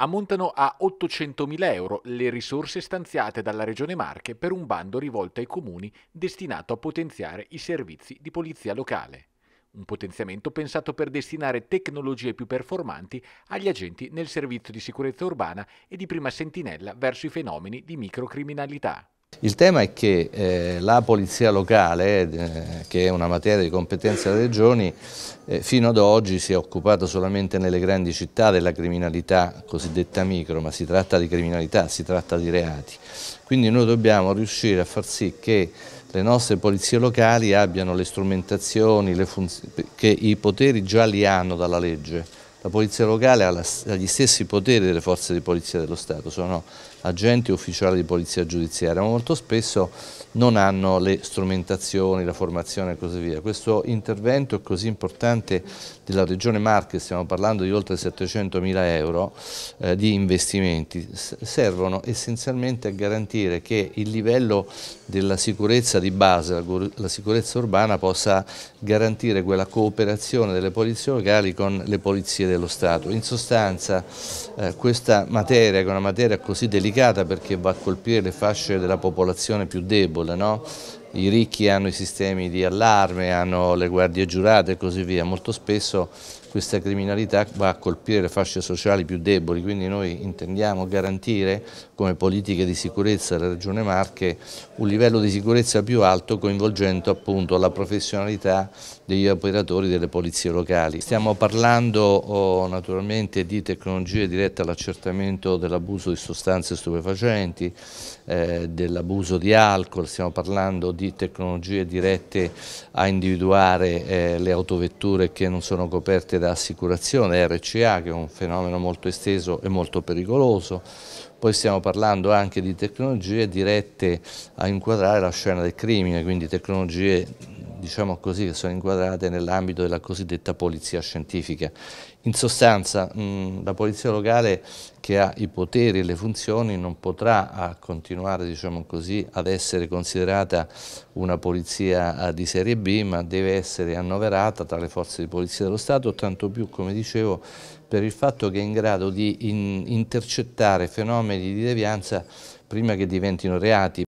Ammontano a 800.000 euro le risorse stanziate dalla Regione Marche per un bando rivolto ai comuni destinato a potenziare i servizi di polizia locale. Un potenziamento pensato per destinare tecnologie più performanti agli agenti nel servizio di sicurezza urbana e di prima sentinella verso i fenomeni di microcriminalità. Il tema è che eh, la polizia locale, eh, che è una materia di competenza delle regioni, eh, fino ad oggi si è occupata solamente nelle grandi città della criminalità cosiddetta micro, ma si tratta di criminalità, si tratta di reati. Quindi noi dobbiamo riuscire a far sì che le nostre polizie locali abbiano le strumentazioni, le che i poteri già li hanno dalla legge la polizia locale ha, la, ha gli stessi poteri delle forze di polizia dello Stato, sono agenti ufficiali di polizia giudiziaria, ma molto spesso non hanno le strumentazioni, la formazione e così via. Questo intervento così importante della Regione Marche, stiamo parlando di oltre 700 mila euro eh, di investimenti, servono essenzialmente a garantire che il livello della sicurezza di base, la sicurezza urbana, possa garantire quella cooperazione delle polizie locali con le polizie dello Stato. In sostanza eh, questa materia, che è una materia così delicata perché va a colpire le fasce della popolazione più debole, no? i ricchi hanno i sistemi di allarme, hanno le guardie giurate e così via, molto spesso questa criminalità va a colpire le fasce sociali più deboli, quindi noi intendiamo garantire come politiche di sicurezza della Regione Marche un livello di sicurezza più alto coinvolgendo appunto la professionalità degli operatori delle polizie locali. Stiamo parlando oh, naturalmente di tecnologie dirette all'accertamento dell'abuso di sostanze stupefacenti, eh, dell'abuso di alcol, stiamo parlando di tecnologie dirette a individuare eh, le autovetture che non sono coperte da assicurazione, RCA che è un fenomeno molto esteso e molto pericoloso, poi stiamo parlando anche di tecnologie dirette a inquadrare la scena del crimine, quindi tecnologie diciamo così, che sono inquadrate nell'ambito della cosiddetta polizia scientifica. In sostanza mh, la polizia locale che ha i poteri e le funzioni non potrà continuare diciamo così, ad essere considerata una polizia eh, di serie B ma deve essere annoverata tra le forze di polizia dello Stato, tanto più come dicevo per il fatto che è in grado di in intercettare fenomeni di devianza prima che diventino reati.